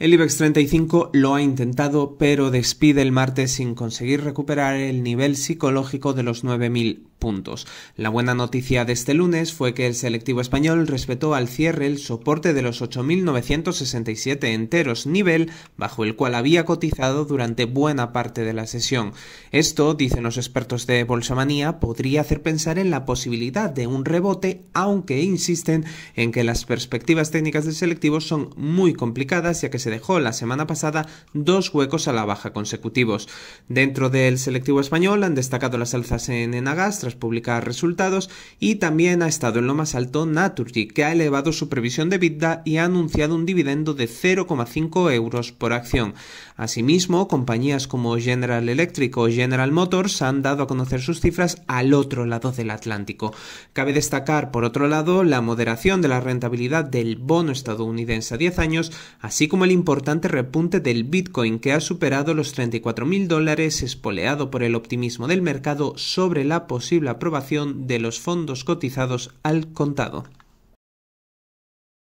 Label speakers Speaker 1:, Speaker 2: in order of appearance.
Speaker 1: El IBEX 35 lo ha intentado, pero despide el martes sin conseguir recuperar el nivel psicológico de los 9.000 puntos. La buena noticia de este lunes fue que el selectivo español respetó al cierre el soporte de los 8.967 enteros, nivel bajo el cual había cotizado durante buena parte de la sesión. Esto, dicen los expertos de Bolsomanía, podría hacer pensar en la posibilidad de un rebote, aunque insisten en que las perspectivas técnicas del selectivo son muy complicadas ya que se dejó la semana pasada dos huecos a la baja consecutivos. Dentro del selectivo español han destacado las alzas en Enagas tras publicar resultados y también ha estado en lo más alto Naturgy, que ha elevado su previsión de vida y ha anunciado un dividendo de 0,5 euros por acción. Asimismo, compañías como General Electric o General Motors han dado a conocer sus cifras al otro lado del Atlántico. Cabe destacar, por otro lado, la moderación de la rentabilidad del bono estadounidense a 10 años, así como el importante repunte del Bitcoin que ha superado los 34.000 mil dólares espoleado por el optimismo del mercado sobre la posible aprobación de los fondos cotizados al contado.